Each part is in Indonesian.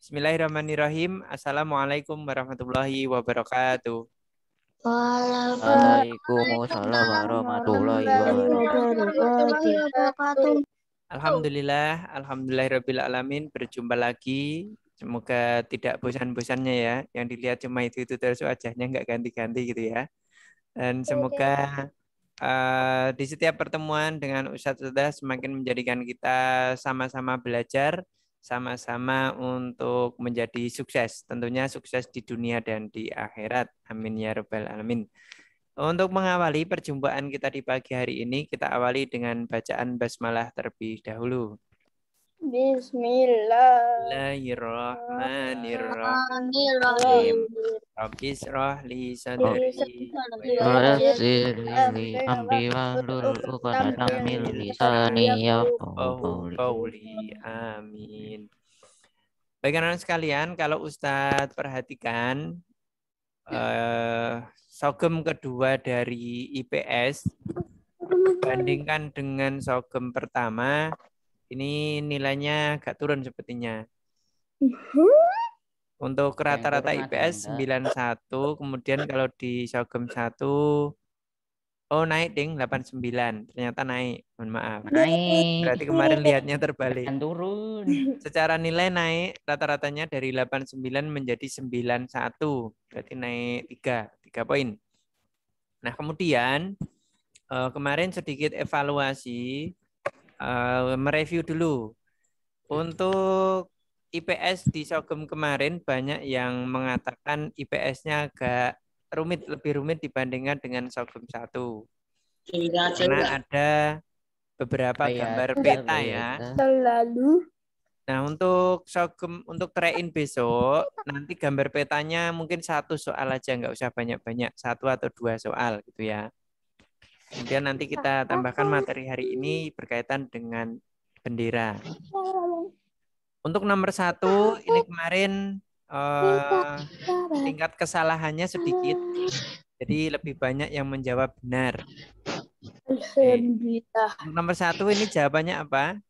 Bismillahirrahmanirrahim. Assalamualaikum warahmatullahi wabarakatuh. Waalaikumsalam warahmatullahi wabarakatuh. Alhamdulillah, alhamdulillahirabbil alamin berjumpa lagi. Semoga tidak bosan-bosannya ya. Yang dilihat cuma itu-itu terus wajahnya nggak ganti-ganti gitu ya. Dan semoga uh, di setiap pertemuan dengan Ustadz Ustadz semakin menjadikan kita sama-sama belajar sama-sama untuk menjadi sukses. Tentunya sukses di dunia dan di akhirat. Amin ya rabbal alamin. Untuk mengawali perjumpaan kita di pagi hari ini, kita awali dengan bacaan basmalah terlebih dahulu. Bismillahirrahmanirrahim. Rabbis rahli sadri wa yassir li amri wa hlul 'uqdatam min lisani yafqahu qawli. Amin. Baik anak sekalian, kalau Ustadz perhatikan eh, sogem kedua dari IPS bandingkan dengan sogem pertama ini nilainya gak turun sepertinya. Uhuh. Untuk rata-rata IPS 91, kemudian kalau di Sogem 1 Oh naik ding 89 ternyata naik mohon maaf naik berarti kemarin lihatnya terbalik Dan turun secara nilai naik rata-ratanya dari 89 menjadi 91 berarti naik 3 3 poin nah kemudian eh, kemarin sedikit evaluasi Eh, mereview dulu. Untuk IPS di Sogem kemarin banyak yang mengatakan IPS-nya agak rumit, lebih rumit dibandingkan dengan Sogem 1. Tidak, Karena ada beberapa Ayah, gambar peta ya. Selalu. Iya. Nah, untuk sogem untuk train besok nanti gambar petanya mungkin satu soal aja nggak usah banyak-banyak, satu atau dua soal gitu ya. Kemudian nanti kita tambahkan materi hari ini berkaitan dengan bendera. Untuk nomor satu, ini kemarin uh, tingkat kesalahannya sedikit. Jadi lebih banyak yang menjawab benar. Okay. nomor satu ini jawabannya apa?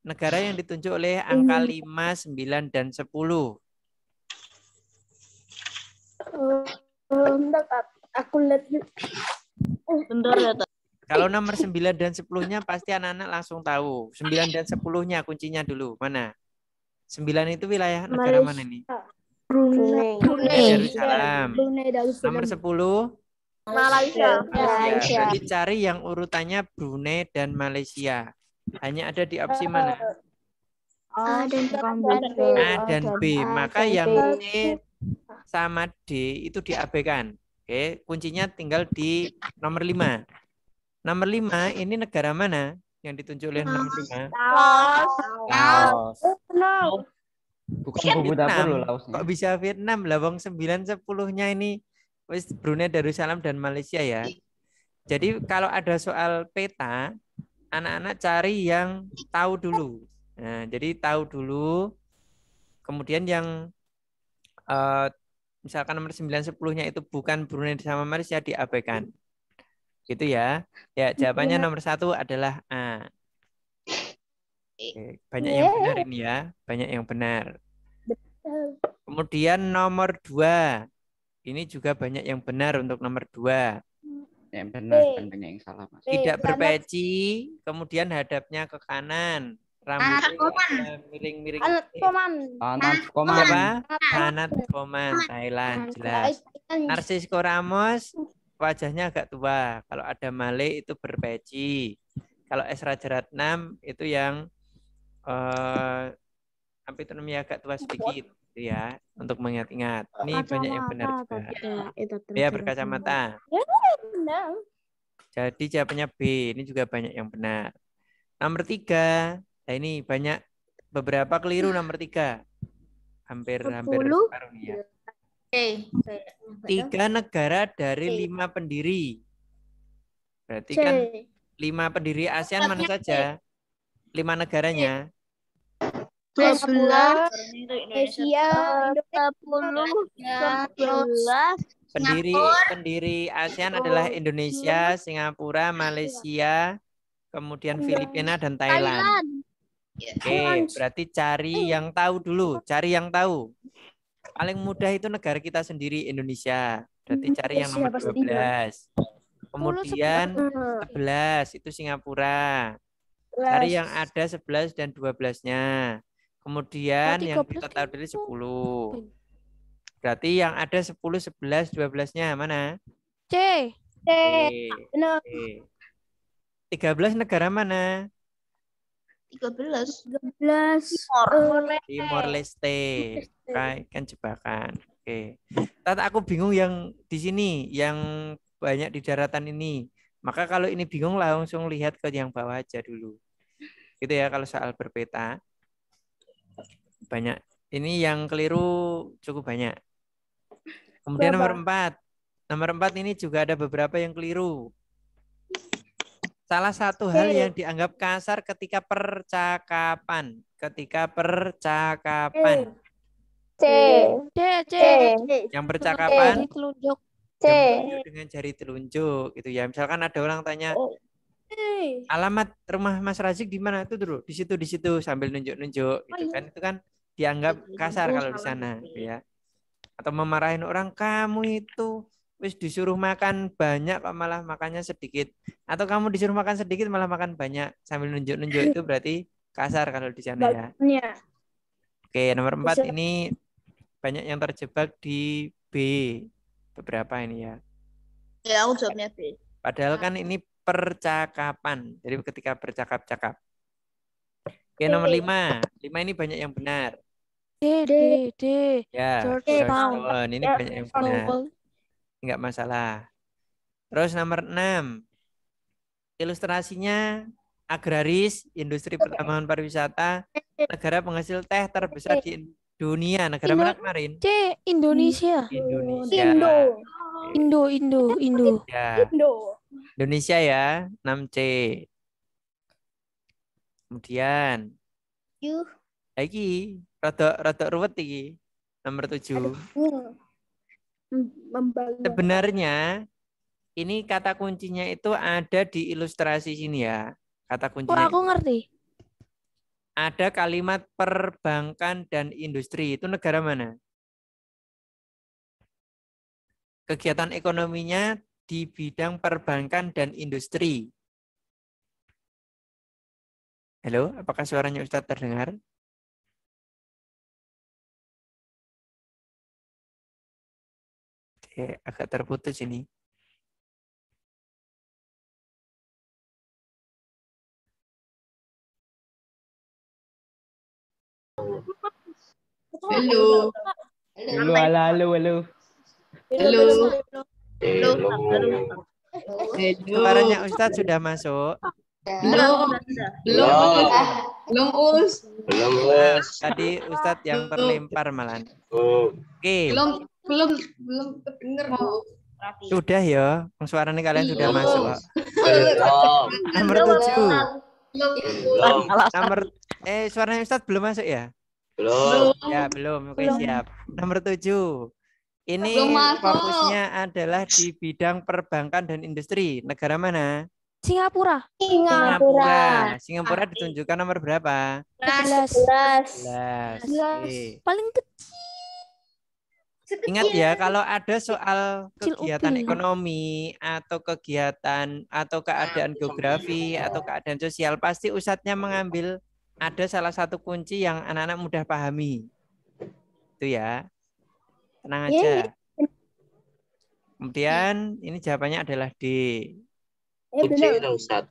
Negara yang ditunjuk oleh angka 5, 9, dan 10. Eh, Aku lihat Kendor ya, Kalau nomor 9 dan 10-nya pasti anak-anak langsung tahu. 9 dan 10-nya kuncinya dulu. Mana? 9 itu wilayah negara Malaysia. mana nih? Brunei. Brunei. Darussalam. Brunei Darussalam. Nomor 10? Malaysia. Malaysia. Jadi cari yang urutannya Brunei dan Malaysia. Hanya ada di opsi mana? Eh, A dan B. A dan B. Maka yang C sama D itu diabaikan. Oke, kuncinya tinggal di nomor 5. Nomor 5 ini negara mana yang ditunjuk oleh nomor 5? Laos. Laos. Laos. Bukan Vietnam. buku dapur Laos. Kok bisa Vietnam Lawang 9 10-nya ini wis Brunei Darussalam dan Malaysia ya. Jadi kalau ada soal peta, anak-anak cari yang tahu dulu. Nah, jadi tahu dulu kemudian yang uh, misalkan nomor 9 10-nya itu bukan Brunei sama Malaysia diabaikan. Iya. Gitu ya. Ya, iya. jawabannya nomor satu adalah A. banyak iya, yang benar ini ya, banyak yang benar. Kemudian nomor dua, ini juga banyak yang benar untuk nomor dua. Yang benar dan banyak yang salah mas. Tidak berpeci, kemudian hadapnya ke kanan. Rambutnya miring-miring. Koman. Tonton Koman apa? Tanat Koman Thailand nah, jelas. Narcisco Ramos wajahnya agak tua. Kalau ada Male itu berpeci. Kalau Esra Jeratnam itu yang eh uh, ampitonumnya agak tua sedikit ya untuk mengingat-ingat. Ini banyak yang benar juga. Iya. Iya, ya, berkacamata. Jadi jawabannya B. Ini juga banyak yang benar. Nomor tiga, Nah, ini banyak beberapa keliru nomor tiga. Hampir 10. hampir separuh ya. Oke. Tiga negara dari Oke. lima pendiri. Berarti Oke. kan lima pendiri ASEAN mana saja? Lima negaranya. Dua belas, Indonesia, dua puluh, belas. Pendiri pendiri ASEAN adalah Indonesia, Singapura, Malaysia, kemudian Filipina dan Thailand. Iya. Oke, okay, berarti cari hmm. yang tahu dulu, cari yang tahu. Paling mudah itu negara kita sendiri Indonesia. Berarti hmm, cari yang nomor 12. Kemudian 11 itu Singapura. Cari yang ada 11 dan 12-nya. Kemudian yang kita kan tahu dari 10. Berarti yang ada 10, 11, 12-nya mana? C. C. Benar. 13 negara mana? 13. 13. Timor, uh, Timor Leste. Right, kan jebakan. Oke. Okay. Tata aku bingung yang di sini yang banyak di daratan ini. Maka kalau ini bingung langsung lihat ke yang bawah aja dulu. Gitu ya kalau soal berpeta. Banyak. Ini yang keliru cukup banyak. Kemudian Bapak. nomor empat, Nomor empat ini juga ada beberapa yang keliru. Salah satu hal yang dianggap kasar ketika percakapan, ketika percakapan. C. C, C. Yang percakapan telunjuk. C. Dengan jari telunjuk gitu ya. Misalkan ada orang tanya oh. alamat rumah Mas Razik di mana itu dulu? Di situ di situ sambil nunjuk-nunjuk oh, gitu iya. kan. Itu kan dianggap iya, iya. kasar oh, kalau di sana ya. ya. Atau memarahin orang kamu itu wis disuruh makan banyak kok malah makannya sedikit atau kamu disuruh makan sedikit malah makan banyak sambil nunjuk-nunjuk itu berarti kasar kalau di sana ya. ya. Oke, nomor empat ini banyak yang terjebak di B beberapa ini ya. Ya, aku jawabnya B. Padahal kan ah. ini percakapan. Jadi ketika bercakap-cakap. Oke, nomor lima. Lima ini banyak yang benar. D, D, D. Ya, Georgetown. Ini ya, banyak yang benar nggak masalah. Terus nomor enam Ilustrasinya agraris, industri pertambangan pariwisata, eh, negara penghasil teh terbesar eh. di dunia. Negara mana kemarin? C, Indonesia. Indonesia. Indo. Indo, Indo, Indo. Ya. Indo. Indonesia ya, 6C. Kemudian. Yuh. Lagi, rotok rotok ruwet iki. Nomor tujuh hmm. Sebenarnya ini kata kuncinya itu ada di ilustrasi sini ya. Kata kuncinya. Oh, aku ngerti. Ada kalimat perbankan dan industri. Itu negara mana? Kegiatan ekonominya di bidang perbankan dan industri. Halo, apakah suaranya Ustadz terdengar? agak terputus ini. Halo. Halo, halo, halo, halo. Halo. Halo. Halo. sudah masuk. Belum. Belum. Belum us. Belum Tadi Ustadz yang terlempar malan. Oke. Okay. Belum belum belum terdengar mau oh, Rapi. Sudah ya, suaranya kalian sudah iya. masuk. Nomor tujuh. Nomor eh suaranya ustad belum masuk ya? Belum. Ya belum. Oke belum. siap. Nomor tujuh. Ini fokusnya adalah di bidang perbankan dan industri. Negara mana? Singapura. Singapura. Singapura. Singapura ditunjukkan nomor berapa? 11. Paling kecil. Ingat ya, kalau ada soal kegiatan ekonomi atau kegiatan atau keadaan geografi atau keadaan sosial, pasti usatnya mengambil ada salah satu kunci yang anak-anak mudah pahami. Itu ya. Tenang iya, aja. Iya. Kemudian ini jawabannya adalah D. Eh, kunci Ustaz.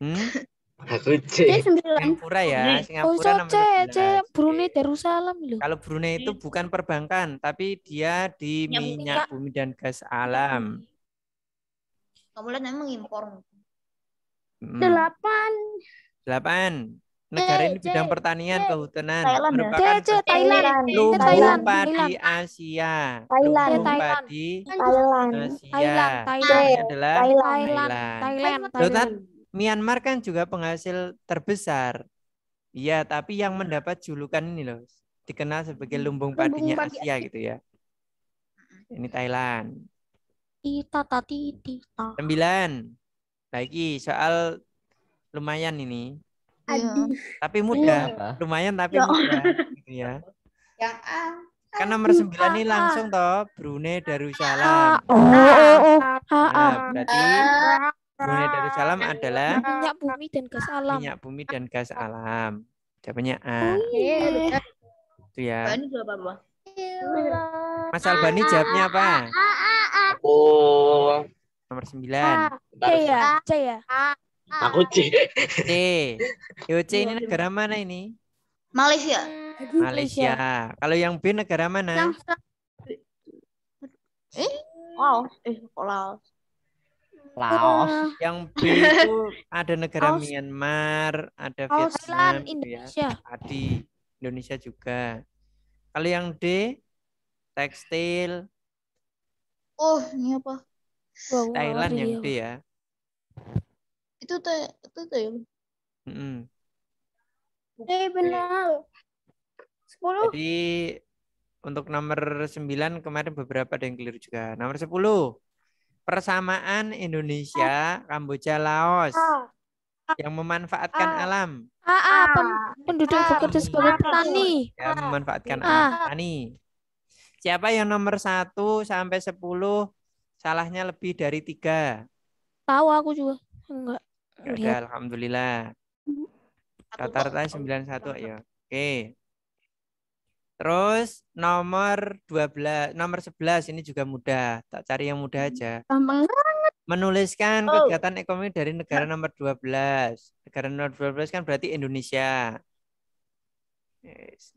Hmm? Aku C. C Singapura ya. Singapura oh, so C, C Brunei Darussalam loh. Kalau Brunei itu iya. bukan perbankan, tapi dia di minyak, minyak bumi dan gas alam. Iya. Kamu lihat memang impor. Hmm. Delapan. Delapan. Negara ini bidang pertanian, kehutanan, Thailand, ya? merupakan C, C, Thailand. Thailand. padi Asia. Thailand. Thailand. Thailand. Asia. Thailand. Thailand. Thailand. Thailand. Thailand. Thailand. Thailand. Thailand. Myanmar kan juga penghasil terbesar. Iya, tapi yang mendapat julukan ini loh, dikenal sebagai hmm, lumbung padinya lumbung padi Asia, Asia gitu ya. Ini Thailand. Tita tati tita. Sembilan. Lagi soal lumayan ini. Aduh. Tapi mudah, Aduh. Iya. lumayan tapi ya. mudah gitu ya. Yang A. Karena nomor sembilan ini langsung toh Brunei Darussalam. Oh, oh, oh. Nah, berarti ah. Mulai dari salam adalah minyak bumi dan gas alam. Minyak bumi dan gas alam. Jawabannya A. Oh, iya. Iya, Itu ya. Bani iya. Mas Albani jawabnya apa? Oh. Nomor 9. C ya, C ya. Aku C. C. Yo C ini negara mana ini? Malaysia. Malaysia. Kalau yang B negara mana? Eh? Wow, eh Laos. Eh, Laos. Uh. Yang B itu ada negara Aus Myanmar, ada Vietnam, ya, Indonesia. Ya, Adi, Indonesia juga. Kalau yang D tekstil. Oh, ini apa? Wow, Thailand wow, yang D ya. Itu te itu Thailand. Ya? Mm -hmm. Eh, benar. 10. Jadi untuk nomor 9 kemarin beberapa ada yang keliru juga. Nomor 10. Persamaan Indonesia, ah. Kamboja, Laos ah. yang memanfaatkan ah. alam. AA penduduk bekerja sebagai petani. Yang memanfaatkan alam petani. Siapa yang nomor 1 sampai 10 salahnya lebih dari tiga? Tahu aku juga. Enggak. Ya Alhamdulillah. alhamdulillah. Rata-rata 91 ya. Oke. Okay. Terus nomor 12, nomor 11 ini juga mudah. Tak cari yang mudah aja. Gampang banget. Menuliskan oh. kegiatan ekonomi dari negara nomor 12. Negara nomor 12 kan berarti Indonesia. Yes.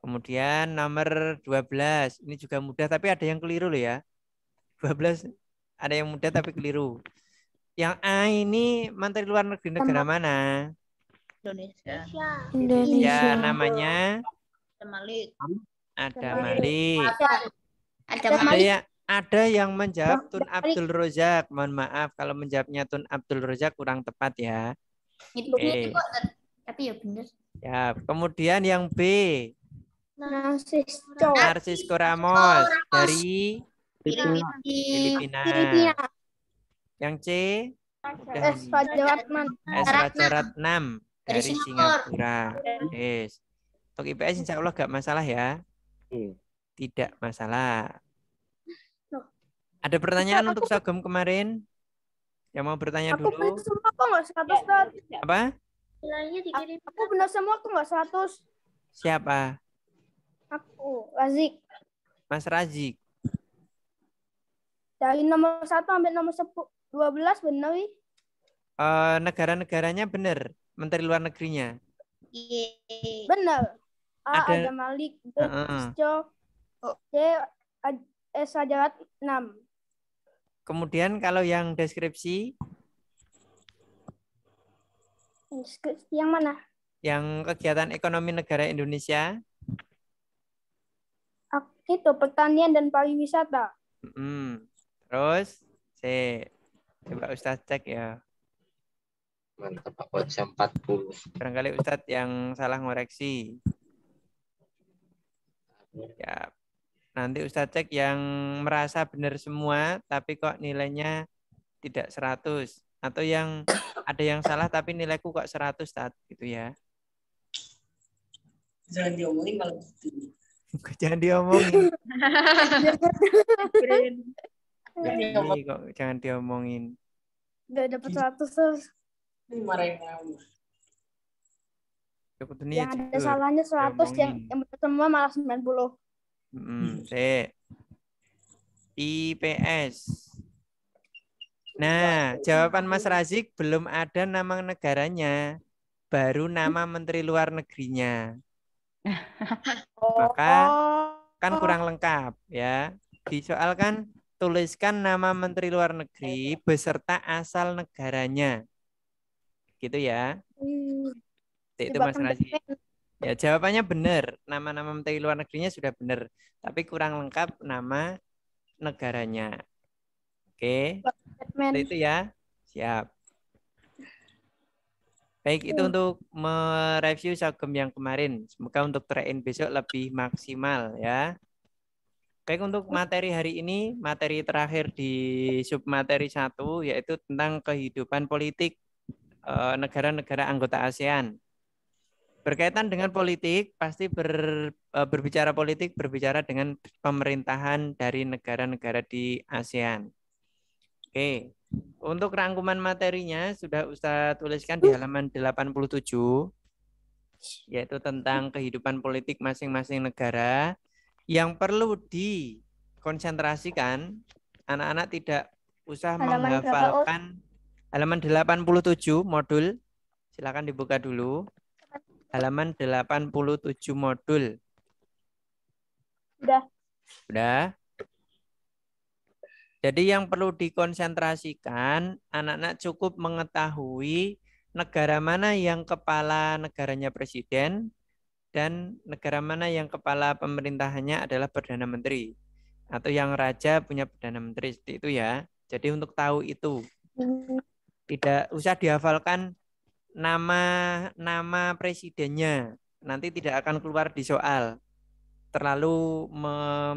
Kemudian nomor 12. Ini juga mudah tapi ada yang keliru loh ya. 12 ada yang mudah tapi keliru. Yang A ini menteri luar negeri negara mana? Indonesia. Indonesia. Ya, namanya Malik. Ada Malik. Ada, ada Malik. Ada, ada yang menjawab Tun Abdul Rozak. Mohon maaf kalau menjawabnya Tun Abdul Rozak kurang tepat ya. Itu eh. tapi ya benar. Ya, kemudian yang B. Narcisco Narsisko Ramos dari Filipina. Filipina. Filipina. Yang C. Esra Jaratnam. Esra Jaratnam dari Singapura. Yes. Untuk IPS iya. insya Allah gak masalah ya. Hmm. Tidak masalah. Ada pertanyaan aku, untuk Sagem kemarin? Yang mau bertanya aku dulu? Aku benar semua kok nggak 100, ya, ya. Apa? Aku benar semua aku nggak 100. Siapa? Aku, Razik. Mas Razik. Dari nomor 1 sampai nomor 12 benar, Wi? Uh, negara-negaranya benar, menteri luar negerinya. Iya. Benar. A. Ada, ada Malik. B. Uh -uh. Isco. Oh. C. Eh, S. Ajarat 6. Kemudian kalau yang deskripsi? Deskripsi yang mana? Yang kegiatan ekonomi negara Indonesia. Itu pertanian dan pariwisata. -hmm. Terus, C. Coba Ustadz cek ya. Mantap, Pak Kocek 40. Barangkali Ustadz yang salah ngoreksi. Ya. Nanti Ustadz cek yang merasa benar semua tapi kok nilainya tidak 100 atau yang ada yang salah tapi nilaiku kok 100 Ustaz gitu ya. Jangan diomongin malah gitu. jangan diomongin. jangan diomongin. Gak dapat 100 terus. Dimarahin kamu. Nih, yang ada salahnya 100 yang yang benar semua malah 90. Hmm, C. IPS. Nah, jawaban Mas Razik belum ada nama negaranya, baru nama menteri luar negerinya. Maka kan oh. kurang lengkap ya. Di soal kan tuliskan nama menteri luar negeri beserta asal negaranya. Gitu ya itu Mas Razi. Ya, jawabannya benar. Nama-nama menteri luar negerinya sudah benar, tapi kurang lengkap nama negaranya. Oke. Okay. Itu ya. Siap. Baik, itu untuk mereview sagem yang kemarin. Semoga untuk train besok lebih maksimal ya. Baik untuk materi hari ini, materi terakhir di sub materi satu yaitu tentang kehidupan politik eh, negara-negara anggota ASEAN berkaitan dengan politik pasti ber, e, berbicara politik berbicara dengan pemerintahan dari negara-negara di ASEAN. Oke. Untuk rangkuman materinya sudah Ustaz tuliskan di uh. halaman 87 yaitu tentang kehidupan politik masing-masing negara yang perlu dikonsentrasikan anak-anak tidak usah halaman menghafalkan berapa, halaman 87 modul. Silakan dibuka dulu halaman 87 modul. Sudah. Sudah. Jadi yang perlu dikonsentrasikan, anak-anak cukup mengetahui negara mana yang kepala negaranya presiden dan negara mana yang kepala pemerintahannya adalah perdana menteri atau yang raja punya perdana menteri itu ya. Jadi untuk tahu itu hmm. tidak usah dihafalkan nama nama presidennya nanti tidak akan keluar di soal. Terlalu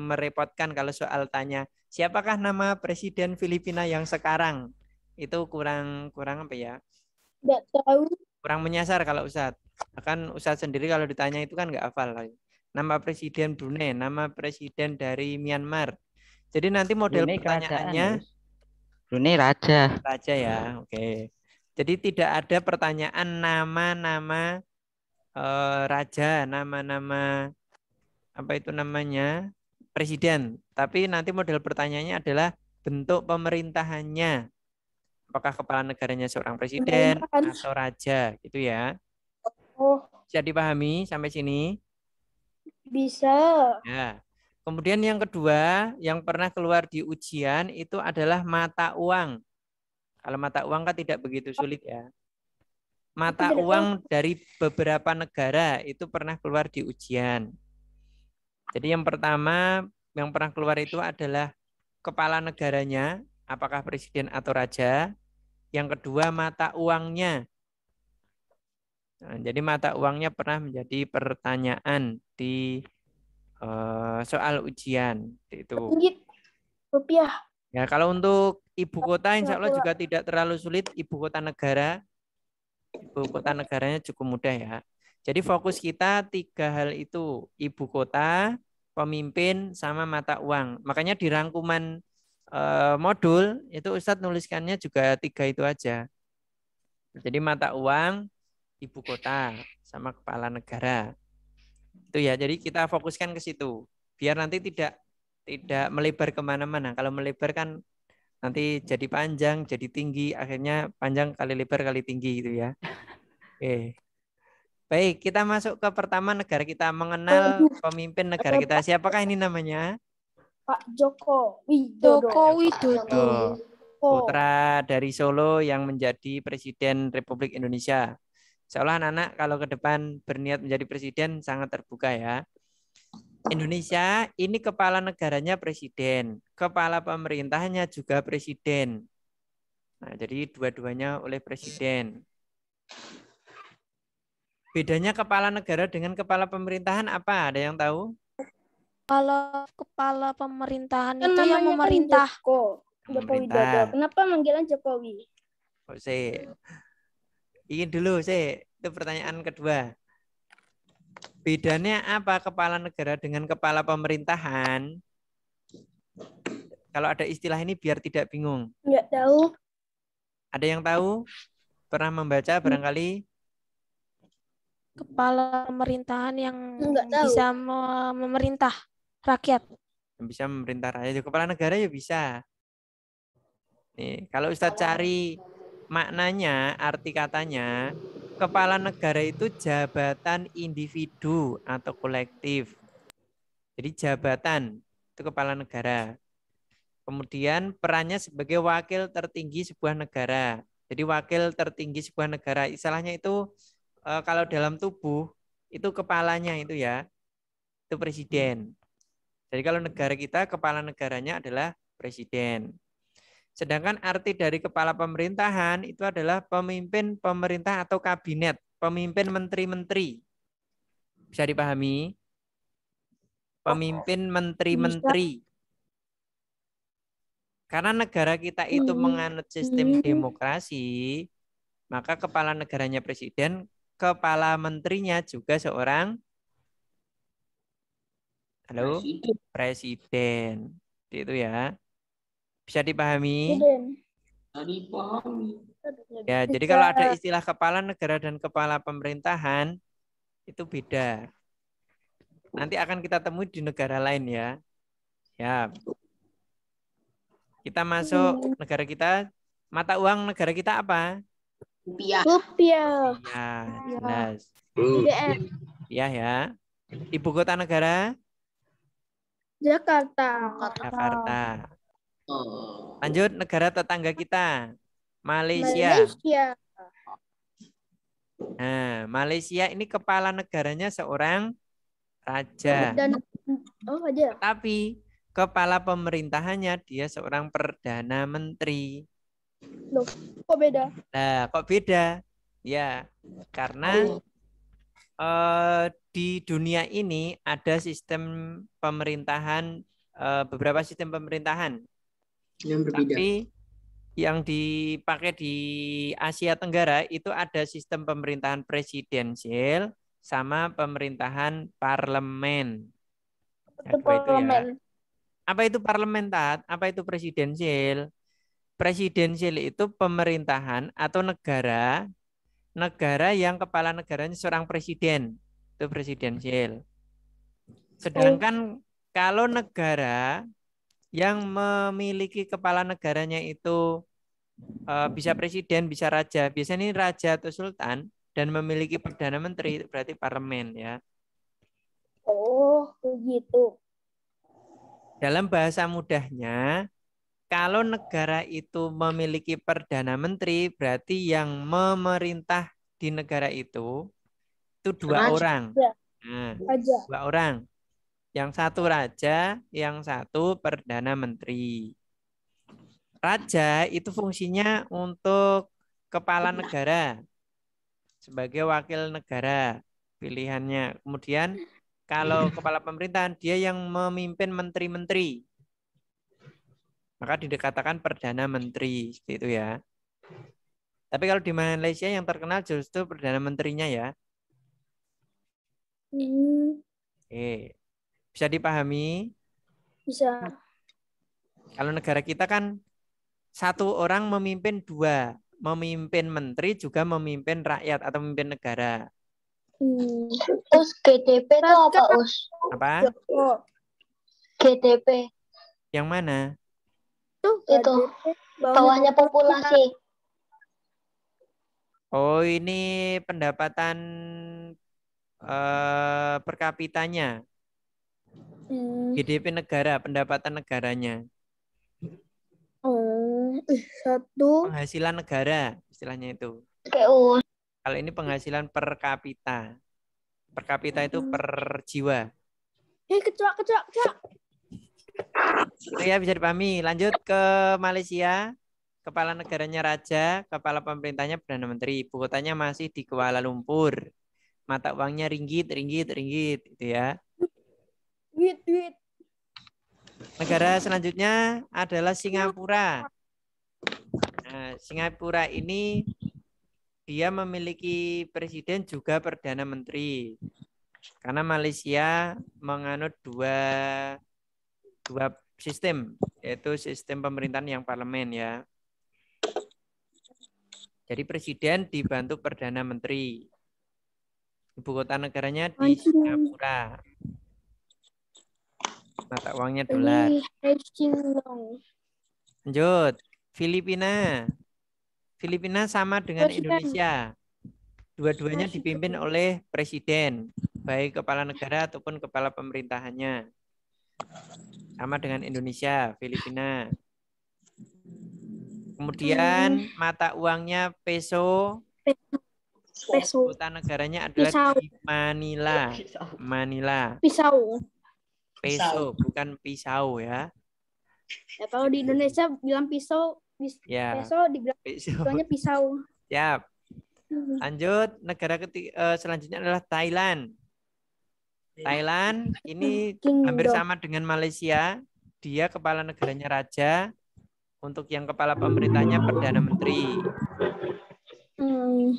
merepotkan kalau soal tanya siapakah nama presiden Filipina yang sekarang? Itu kurang kurang apa ya? Tidak tahu. Kurang menyasar kalau Ustaz. akan Ustaz sendiri kalau ditanya itu kan nggak hafal. Nama presiden Brunei, nama presiden dari Myanmar. Jadi nanti model Brunei pertanyaannya Brunei raja. Raja ya, oke. Okay. Jadi tidak ada pertanyaan nama-nama e, raja, nama-nama apa itu namanya presiden. Tapi nanti model pertanyaannya adalah bentuk pemerintahannya. Apakah kepala negaranya seorang presiden atau raja gitu ya. Oh. Bisa dipahami sampai sini? Bisa. Ya. Kemudian yang kedua yang pernah keluar di ujian itu adalah mata uang kalau mata uang kan tidak begitu sulit ya. Mata uang dari beberapa negara itu pernah keluar di ujian. Jadi yang pertama yang pernah keluar itu adalah kepala negaranya, apakah presiden atau raja. Yang kedua mata uangnya. Nah, jadi mata uangnya pernah menjadi pertanyaan di uh, soal ujian itu. Rupiah. Ya kalau untuk Ibu kota insya Allah juga tidak terlalu sulit. Ibu kota negara, ibu kota negaranya cukup mudah ya. Jadi fokus kita tiga hal itu. Ibu kota, pemimpin, sama mata uang. Makanya di rangkuman eh, modul itu Ustadz nuliskannya juga tiga itu aja. Jadi mata uang, ibu kota, sama kepala negara. Itu ya, jadi kita fokuskan ke situ. Biar nanti tidak tidak melebar kemana-mana. Kalau melebar kan nanti jadi panjang, jadi tinggi, akhirnya panjang kali lebar kali tinggi gitu ya. Oke. Baik, kita masuk ke pertama negara kita mengenal pemimpin negara kita. Siapakah ini namanya? Pak Joko Widodo. Joko Widodo. Putra dari Solo yang menjadi Presiden Republik Indonesia. Seolah anak-anak kalau ke depan berniat menjadi presiden sangat terbuka ya. Indonesia ini kepala negaranya presiden, kepala pemerintahnya juga presiden. Nah, jadi dua-duanya oleh presiden. Bedanya kepala negara dengan kepala pemerintahan apa? Ada yang tahu? Kalau kepala pemerintahan kan itu Namanya yang memerintah. Kan Joko. Jokowi Dodo. Kenapa manggilan Jokowi? Oh, saya. Ingin dulu, saya. Itu pertanyaan kedua bedanya apa kepala negara dengan kepala pemerintahan? Kalau ada istilah ini biar tidak bingung. Enggak tahu. Ada yang tahu? Pernah membaca hmm. barangkali? Kepala pemerintahan yang nggak tahu. bisa memerintah rakyat. Yang bisa memerintah rakyat. Ya, kepala negara ya bisa. Nih, kalau Ustadz cari maknanya, arti katanya, kepala negara itu jabatan individu atau kolektif. Jadi jabatan itu kepala negara. Kemudian perannya sebagai wakil tertinggi sebuah negara. Jadi wakil tertinggi sebuah negara, istilahnya itu e, kalau dalam tubuh itu kepalanya itu ya, itu presiden. Jadi kalau negara kita kepala negaranya adalah presiden. Sedangkan arti dari kepala pemerintahan itu adalah pemimpin pemerintah atau kabinet, pemimpin menteri-menteri. Bisa dipahami? Pemimpin oh, menteri-menteri. Karena negara kita hmm, itu menganut sistem hmm. demokrasi, maka kepala negaranya presiden, kepala menterinya juga seorang Halo, presiden. Itu ya. Bisa dipahami? Ya, jadi kalau ada istilah kepala negara dan kepala pemerintahan itu beda. Nanti akan kita temui di negara lain ya. Ya. Kita masuk hmm. negara kita, mata uang negara kita apa? Rupiah. Rupiah. Ya, jelas. UGM. Iya ya. Ibu kota negara? Jakarta. Jakarta. Oh. Lanjut negara tetangga kita. Malaysia. Malaysia. Nah, Malaysia ini kepala negaranya seorang raja. Dan, oh, raja. Tapi kepala pemerintahannya dia seorang perdana menteri. Loh, kok beda? Nah, kok beda? Ya, karena oh. eh, di dunia ini ada sistem pemerintahan eh, beberapa sistem pemerintahan yang berbeda. Tapi yang dipakai di Asia Tenggara itu ada sistem pemerintahan presidensial sama pemerintahan parlemen. Apa itu ya? parlemen? Apa itu parlemen, Tat? Apa itu presidensial? Presidensial itu pemerintahan atau negara negara yang kepala negaranya seorang presiden. Itu presidensial. Sedangkan oh. kalau negara yang memiliki kepala negaranya itu eh, bisa presiden, bisa raja. Biasanya ini raja atau sultan dan memiliki perdana menteri itu berarti parlemen ya. Oh, begitu. Dalam bahasa mudahnya, kalau negara itu memiliki perdana menteri berarti yang memerintah di negara itu itu dua Raja. orang. Iya. Nah, Dua orang. Yang satu raja, yang satu perdana menteri. Raja itu fungsinya untuk kepala negara sebagai wakil negara pilihannya. Kemudian kalau kepala pemerintahan dia yang memimpin menteri-menteri. Maka dikatakan perdana menteri itu ya. Tapi kalau di Malaysia yang terkenal justru perdana menterinya ya. Hmm. Eh. Bisa dipahami? Bisa. Kalau negara kita kan satu orang memimpin dua, memimpin menteri juga memimpin rakyat atau memimpin negara. Hmm. Terus GDP itu apa, Us? Apa? GDP. Yang mana? Tuh, itu. Bawahnya populasi. Oh, ini pendapatan eh, per Hmm. GDP negara, pendapatan negaranya. Oh, satu. Penghasilan negara, istilahnya itu. Oh. Kalau ini penghasilan per kapita. Per kapita itu hmm. per jiwa. Eh, kecoak, kecoak, kecoak. Oh ya, bisa dipahami. Lanjut ke Malaysia. Kepala negaranya raja, kepala pemerintahnya perdana menteri. Bukotanya masih di Kuala Lumpur. Mata uangnya ringgit, ringgit, ringgit, itu ya duit, duit. Negara selanjutnya adalah Singapura. Nah, Singapura ini dia memiliki presiden juga perdana menteri. Karena Malaysia menganut dua dua sistem, yaitu sistem pemerintahan yang parlemen ya. Jadi presiden dibantu perdana menteri. Ibu kota negaranya di Singapura mata uangnya dolar. Lanjut. Filipina. Filipina sama dengan Indonesia. Dua-duanya dipimpin oleh presiden, baik kepala negara ataupun kepala pemerintahannya. Sama dengan Indonesia, Filipina. Kemudian hmm. mata uangnya peso. Peso. Kota negaranya adalah Pisau. Manila. Manila. Pisau. Peso, pisau. bukan pisau ya. Ya kalau di Indonesia bilang pisau, pis ya. peso dibilang pisau. pisau. Ya. Lanjut, negara ketiga, uh, e, selanjutnya adalah Thailand. Iya. Thailand ini Kingdom. hampir sama dengan Malaysia. Dia kepala negaranya raja, untuk yang kepala pemerintahnya perdana menteri. Hmm.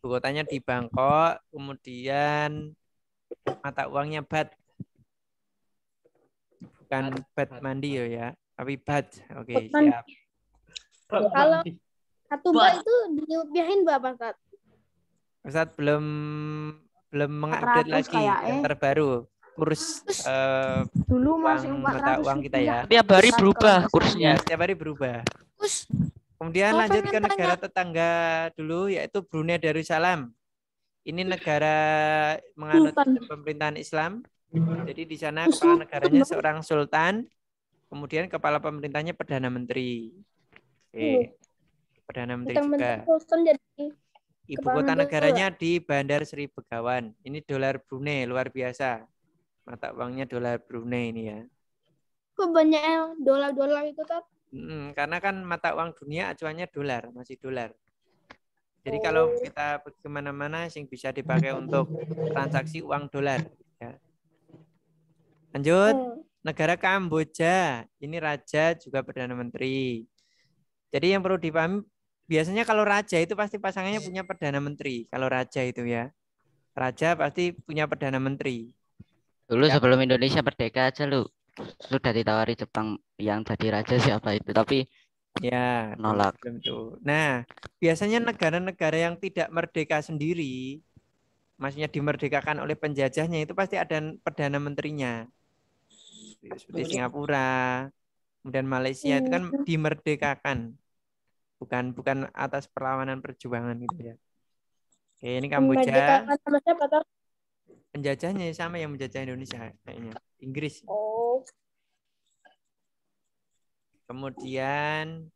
Ibu kotanya di Bangkok, kemudian mata uangnya bat bukan bat mandi Mandio ya, ya, tapi bat, Oke, okay, siap. Kalau satu bat itu diupiahin berapa, saat? Saat belum belum mengupdate lagi yang eh. terbaru kurs uh, eh, dulu masih mata uang kita ya? ya. Tiap hari berubah kursnya. Iya, tiap hari berubah. Terus kemudian lanjut ke negara tanya. tetangga dulu yaitu Brunei Darussalam. Ini negara menganut pemerintahan Islam jadi di sana kepala negaranya seorang sultan, kemudian kepala pemerintahnya perdana menteri. Eh, perdana menteri juga. Ibu kota negaranya di Bandar Sri Begawan. Ini dolar Brunei luar biasa. Mata uangnya dolar Brunei ini ya. Kok banyak dolar-dolar itu kan? Hmm, karena kan mata uang dunia acuannya dolar, masih dolar. Jadi oh. kalau kita kemana-mana, sing bisa dipakai untuk transaksi uang dolar Lanjut. Hmm. Negara Kamboja, ini raja juga perdana menteri. Jadi yang perlu dipahami biasanya kalau raja itu pasti pasangannya punya perdana menteri. Kalau raja itu ya. Raja pasti punya perdana menteri. Dulu ya. sebelum Indonesia merdeka aja lu sudah ditawari Jepang yang jadi raja siapa itu tapi ya nolak. Itu. Nah, biasanya negara-negara yang tidak merdeka sendiri maksudnya dimerdekakan oleh penjajahnya itu pasti ada perdana menterinya seperti Boleh. Singapura kemudian Malaysia itu iya. kan dimerdekakan bukan bukan atas perlawanan perjuangan gitu ya oke ini Kamboja iya, penjajahnya ya sama yang menjajah Indonesia kayaknya Inggris oh. kemudian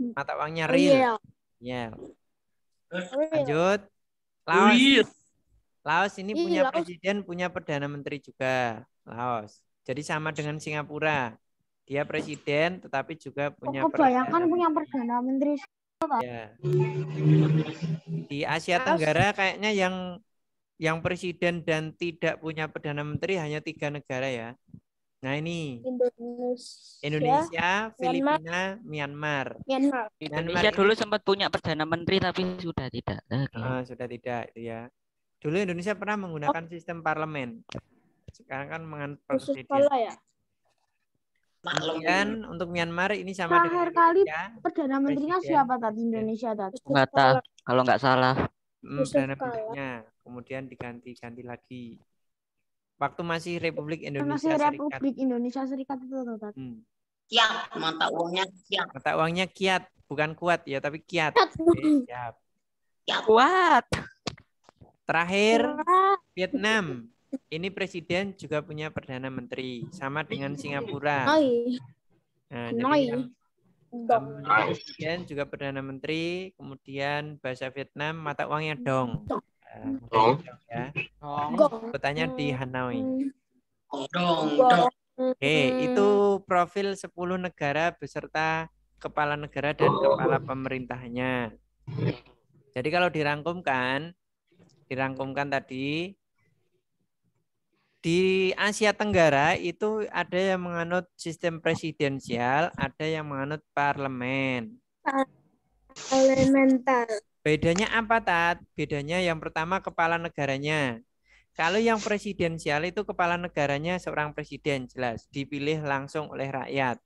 hmm. mata uangnya real ya yeah. lanjut Laos Laos ini iya, punya presiden punya perdana menteri juga Laos jadi sama dengan Singapura. Dia presiden tetapi juga punya oh, kebayangkan punya perdana menteri. Ya. Di Asia Tenggara kayaknya yang yang presiden dan tidak punya perdana menteri hanya tiga negara ya. Nah ini Indonesia, Indonesia Filipina, Myanmar. Myanmar. Indonesia dulu sempat punya perdana menteri tapi sudah tidak. Okay. Oh, sudah tidak, ya. Dulu Indonesia pernah menggunakan oh. sistem parlemen. Sekarang kan mengantar khusus sekolah ya. Kemudian untuk Myanmar ini sama Terakhir dengan kali perdana menterinya Presiden. siapa tadi Indonesia tadi? Nggak tahu kalau nggak salah. Hmm, perdana menterinya kemudian diganti-ganti lagi. Waktu masih Republik Indonesia masih Serikat. Republik Indonesia Serikat itu tadi. Hmm. Kiat mata uangnya kiat. Mata uangnya kiat bukan kuat ya tapi kiat. Kiat. Kiat. Kuat. Terakhir Vietnam ini presiden juga punya perdana menteri, sama dengan Singapura. Nah, kemudian juga perdana menteri, kemudian bahasa Vietnam mata uangnya dong. Dong. Nah, ya. di Hanoi. Dong. Dong. Oke, itu profil 10 negara beserta kepala negara dan kepala pemerintahnya. Jadi kalau dirangkumkan, dirangkumkan tadi di Asia Tenggara itu ada yang menganut sistem presidensial, ada yang menganut parlemen. Parlemental. Bedanya apa, Tat? Bedanya yang pertama kepala negaranya. Kalau yang presidensial itu kepala negaranya seorang presiden jelas dipilih langsung oleh rakyat.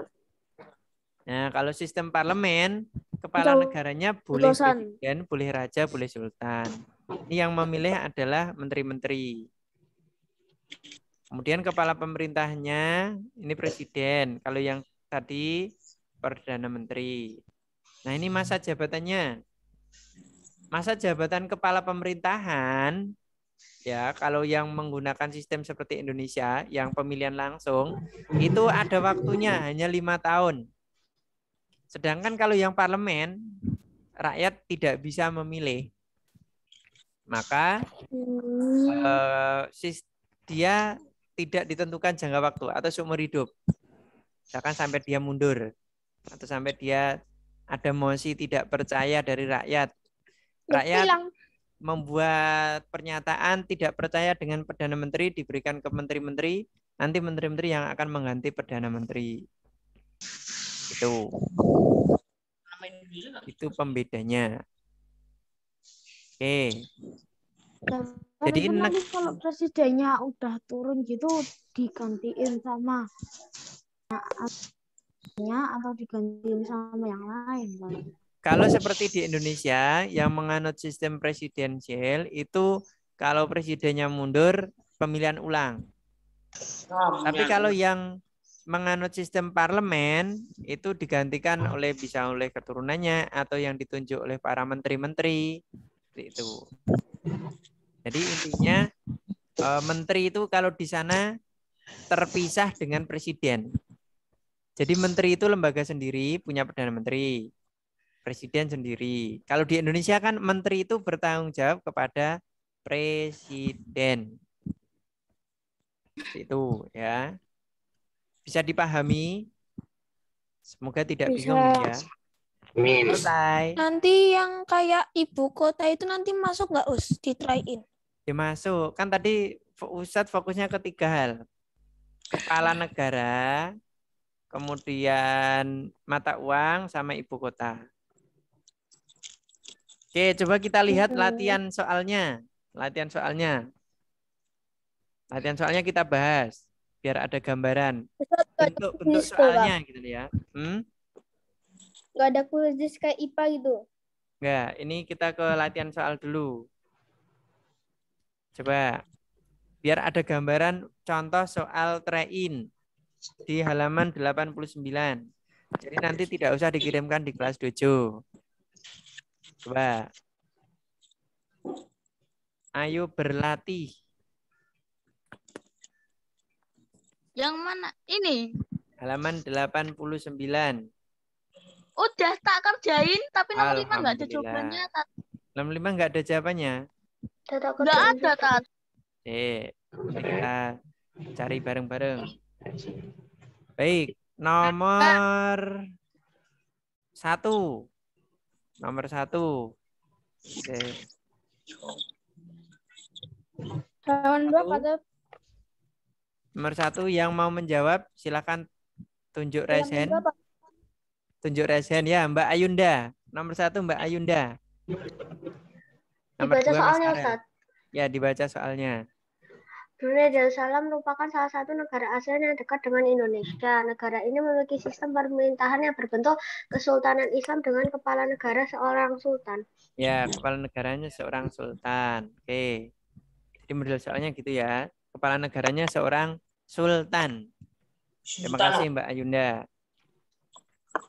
Nah, kalau sistem parlemen kepala Jauh. negaranya boleh Dosan. presiden, boleh raja, boleh sultan. Ini yang memilih adalah menteri-menteri. Kemudian kepala pemerintahnya ini presiden. Kalau yang tadi perdana menteri. Nah, ini masa jabatannya. Masa jabatan kepala pemerintahan ya, kalau yang menggunakan sistem seperti Indonesia yang pemilihan langsung itu ada waktunya hanya lima tahun. Sedangkan kalau yang parlemen rakyat tidak bisa memilih. Maka hmm. eh, dia tidak ditentukan jangka waktu atau seumur hidup. Misalkan sampai dia mundur atau sampai dia ada mosi tidak percaya dari rakyat. Rakyat membuat pernyataan tidak percaya dengan Perdana Menteri diberikan ke Menteri-Menteri, nanti Menteri-Menteri yang akan mengganti Perdana Menteri. Itu. Itu pembedanya. Oke. Okay. Jadi kan enak. kalau presidennya udah turun gitu digantiin sama atau digantiin sama yang lain Kalau seperti di Indonesia yang menganut sistem presidensial itu kalau presidennya mundur pemilihan ulang. Ah, Tapi kalau yang menganut sistem parlemen itu digantikan oleh bisa oleh keturunannya atau yang ditunjuk oleh para menteri-menteri itu. Jadi intinya uh, menteri itu kalau di sana terpisah dengan presiden. Jadi menteri itu lembaga sendiri punya perdana menteri, presiden sendiri. Kalau di Indonesia kan menteri itu bertanggung jawab kepada presiden. Itu ya. Bisa dipahami? Semoga tidak bingung ya. Amin. Bye. Nanti yang kayak ibu kota itu nanti masuk nggak us? Ditrain. in? Ya, Dimasuk Kan tadi pusat fokusnya ke tiga hal. Kepala negara, kemudian mata uang sama ibu kota. Oke, coba kita lihat latihan soalnya. Latihan soalnya. Latihan soalnya kita bahas biar ada gambaran bentuk bentuk soalnya gitu ya. Hmm? nggak ada kuis kayak IPA gitu. Nggak, ini kita ke latihan soal dulu. Coba biar ada gambaran contoh soal train di halaman 89. Jadi nanti tidak usah dikirimkan di kelas dojo. Coba. Ayo berlatih. Yang mana? Ini. Halaman 89. Udah tak kerjain, tapi nomor lima nggak ada jawabannya. Tat. Nomor lima nggak ada jawabannya. Nggak ada, Tat. Eh, kita cari bareng-bareng. Baik, nomor satu. Nomor satu. Oke. Halaman berapa, Tat? Nomor satu yang mau menjawab, silakan tunjuk resen. hand. Tunjuk resen ya Mbak Ayunda. Nomor satu Mbak Ayunda. Nomor dibaca dua, soalnya Ustaz. Ya, dibaca soalnya. Brunei Darussalam merupakan salah satu negara ASEAN yang dekat dengan Indonesia. Negara ini memiliki sistem pemerintahan yang berbentuk Kesultanan Islam dengan kepala negara seorang sultan. Ya, kepala negaranya seorang sultan. Oke. Jadi model soalnya gitu ya. Kepala negaranya seorang sultan. Terima kasih Mbak Ayunda.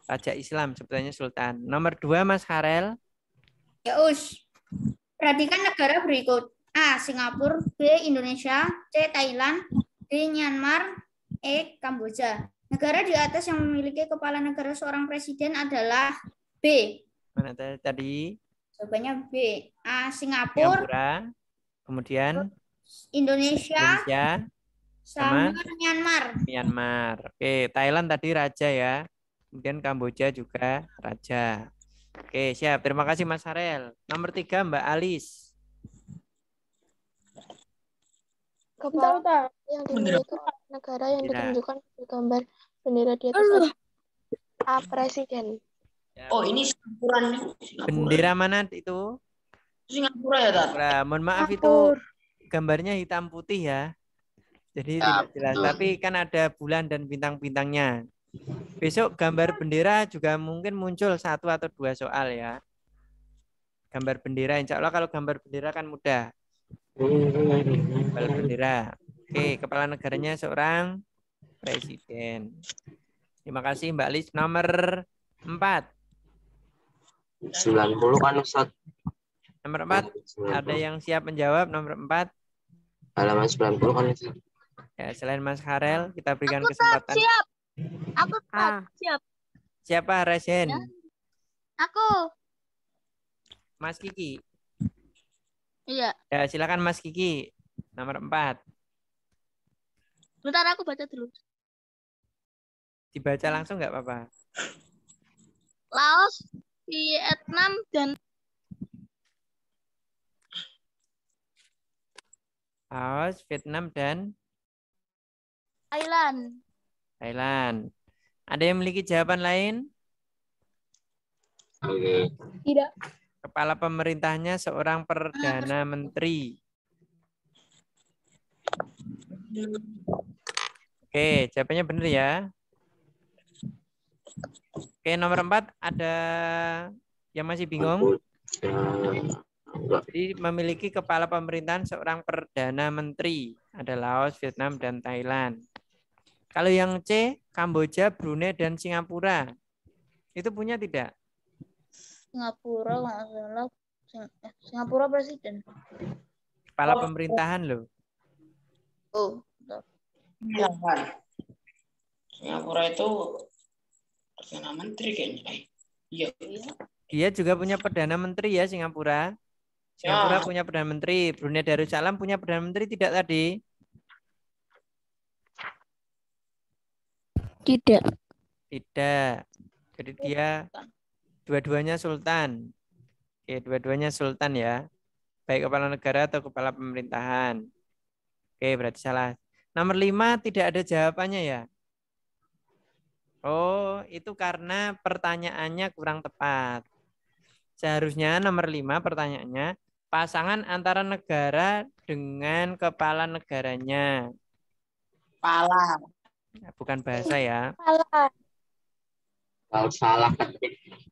Raja Islam sebetulnya Sultan. Nomor dua Mas Harel. Ya us. Perhatikan negara berikut. A. Singapura, B. Indonesia, C. Thailand, D. Myanmar, E. Kamboja. Negara di atas yang memiliki kepala negara seorang presiden adalah B. Mana tadi? Jawabannya B. A. Singapura. Singapura. Kemudian Indonesia. Indonesia. sama Myanmar. Myanmar. Oke, Thailand tadi raja ya. Kemudian Kamboja juga raja. Oke, siap. Terima kasih Mas Harel. Nomor tiga Mbak Alis. Kepala Bentar, yang dimiliki negara yang ditunjukkan ditunjukkan gambar bendera di atas apa A presiden. Ya, oh, ini Singapura. Bendera mana itu? Singapura ya, Singapura. Mohon maaf Singapura. itu gambarnya hitam putih ya. Jadi ya, tidak jelas, betul. tapi kan ada bulan dan bintang-bintangnya. Besok gambar bendera juga mungkin muncul satu atau dua soal ya. Gambar bendera, insya Allah kalau gambar bendera kan mudah. Gambar bendera. Oke, kepala negaranya seorang presiden. Terima kasih Mbak Lis. Nomor 4. 90 kan Ustaz. Nomor 4, ada yang siap menjawab nomor empat Halaman 90 kan Ustaz. Ya, selain Mas Harel, kita berikan Aku kesempatan. Siap. Aku ah. siap. Siapa Resen? Ya. Aku. Mas Kiki. Iya. Ya, silakan Mas Kiki. Nomor 4. Bentar aku baca dulu. Dibaca langsung nggak apa-apa. Laos, Vietnam dan Laos, Vietnam dan Thailand. Thailand. Ada yang memiliki jawaban lain? Tidak. Kepala pemerintahnya seorang perdana menteri. Oke, jawabannya benar ya. Oke, nomor empat ada yang masih bingung? Ya, Jadi memiliki kepala pemerintahan seorang perdana menteri. Ada Laos, Vietnam, dan Thailand. Kalau yang C, Kamboja, Brunei, dan Singapura. Itu punya tidak? Singapura, nggak eh, Singapura presiden. Kepala oh, pemerintahan loh. Oh, iya, Singapura. itu perdana menteri kayaknya. Eh. iya. Dia juga punya perdana menteri ya Singapura. Singapura ya. punya perdana menteri. Brunei Darussalam punya perdana menteri tidak tadi? Tidak. Tidak. Jadi dia dua-duanya sultan. Oke, dua-duanya sultan ya. Baik kepala negara atau kepala pemerintahan. Oke, berarti salah. Nomor lima tidak ada jawabannya ya? Oh, itu karena pertanyaannya kurang tepat. Seharusnya nomor lima pertanyaannya, pasangan antara negara dengan kepala negaranya. Kepala. Ya, bukan bahasa ya. Salah. Kalau salah kan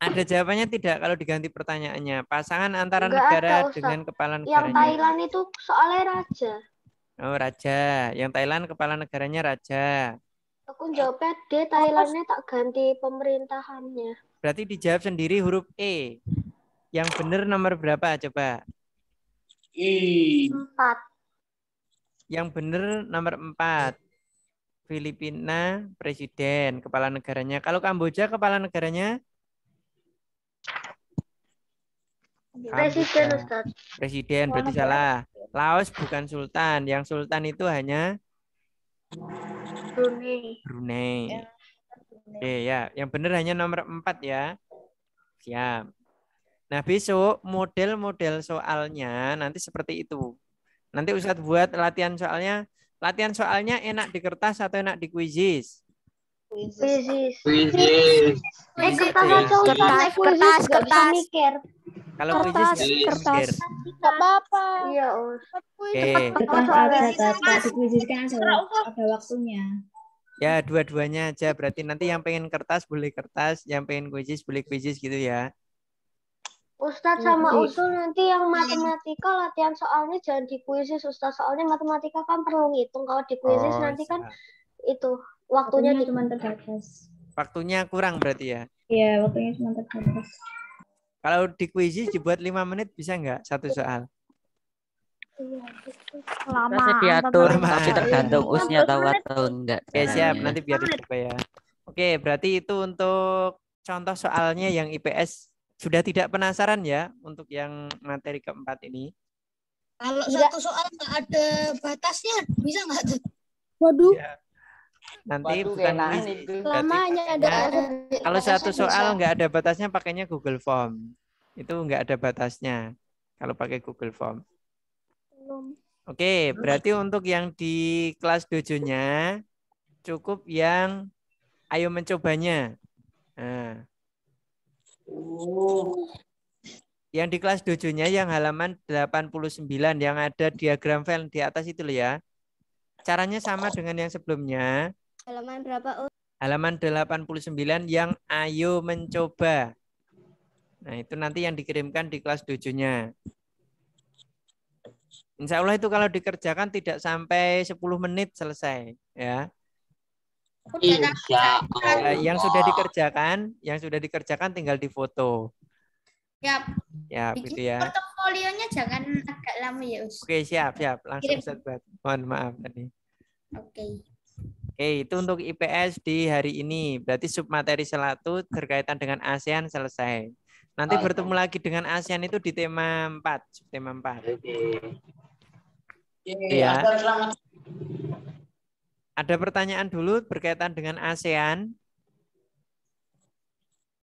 Ada jawabannya tidak kalau diganti pertanyaannya? Pasangan antara Enggak negara ada, dengan kepala negaranya. Yang Thailand itu soalnya raja. Oh, raja. Yang Thailand kepala negaranya raja. Aku jawabnya D, Thailandnya tak ganti pemerintahannya. Berarti dijawab sendiri huruf E. Yang benar nomor berapa coba? E. Empat. Yang benar nomor empat. Filipina presiden kepala negaranya. Kalau Kamboja kepala negaranya Presiden Ustaz. Presiden berarti salah. Laos bukan sultan. Yang sultan itu hanya Brunei. Brunei. Ya, Oke ya, yang benar hanya nomor 4 ya. Siap. Nah, besok model-model soalnya nanti seperti itu. Nanti Ustadz buat latihan soalnya Latihan soalnya enak di kertas atau enak di kuisis? Kuisis. Kuisis. Eh, kertas atau kertas, kertas, kertas. Kalau kertas, kertas. Enggak apa-apa. Iya, oh. Oke. Kertas ada kertas, kuisis kan ada waktunya. Ya, dua-duanya aja. Berarti nanti yang pengen kertas boleh kertas, yang pengen kuisis boleh kuisis gitu ya. Ustadz sama iya, iya. Usul nanti yang matematika latihan soalnya jangan di kuisis Ustadz soalnya matematika kan perlu ngitung kalau di kuisis oh, nanti kan itu waktunya, waktunya cuma terbatas. Waktunya kurang berarti ya? Iya waktunya cuma terbatas. Kalau di kuisis dibuat lima menit bisa nggak satu iya. soal? Lama. Masih diatur, tapi tergantung usnya tahu atau enggak. Oke nah, siap, nanti biar dicoba ya. Oke, berarti itu untuk contoh soalnya yang IPS sudah tidak penasaran ya untuk yang materi keempat ini? Kalau satu soal nggak ada batasnya, bisa nggak tuh? Waduh. Ya. Nanti Waduh, bukan ini. Lamanya ada, ada Kalau satu soal nggak ada batasnya, pakainya Google Form. Itu nggak ada batasnya kalau pakai Google Form. Belum. Oke, berarti untuk yang di kelas dojonya cukup yang ayo mencobanya. Nah, Oh. Yang di kelas 7-nya yang halaman 89 yang ada diagram Venn di atas itu loh ya. Caranya sama dengan yang sebelumnya. Halaman berapa, U? Halaman 89 yang ayo mencoba. Nah, itu nanti yang dikirimkan di kelas 7-nya. Insya Allah itu kalau dikerjakan tidak sampai 10 menit selesai. ya. Insya ya Allah. Kan. Eh, yang sudah dikerjakan, yang sudah dikerjakan tinggal difoto. Siap. Ya. ya, Bikin gitu ya. Portofolionya jangan agak lama ya, Us. Oke, siap, siap. Langsung Kirim. Mohon maaf tadi. Oke. Oke, itu untuk IPS di hari ini. Berarti submateri selatu berkaitan dengan ASEAN selesai. Nanti oh, bertemu okay. lagi dengan ASEAN itu di tema 4, tema 4. Oke. Okay. Okay, ya. Selamat. Ada pertanyaan dulu berkaitan dengan ASEAN.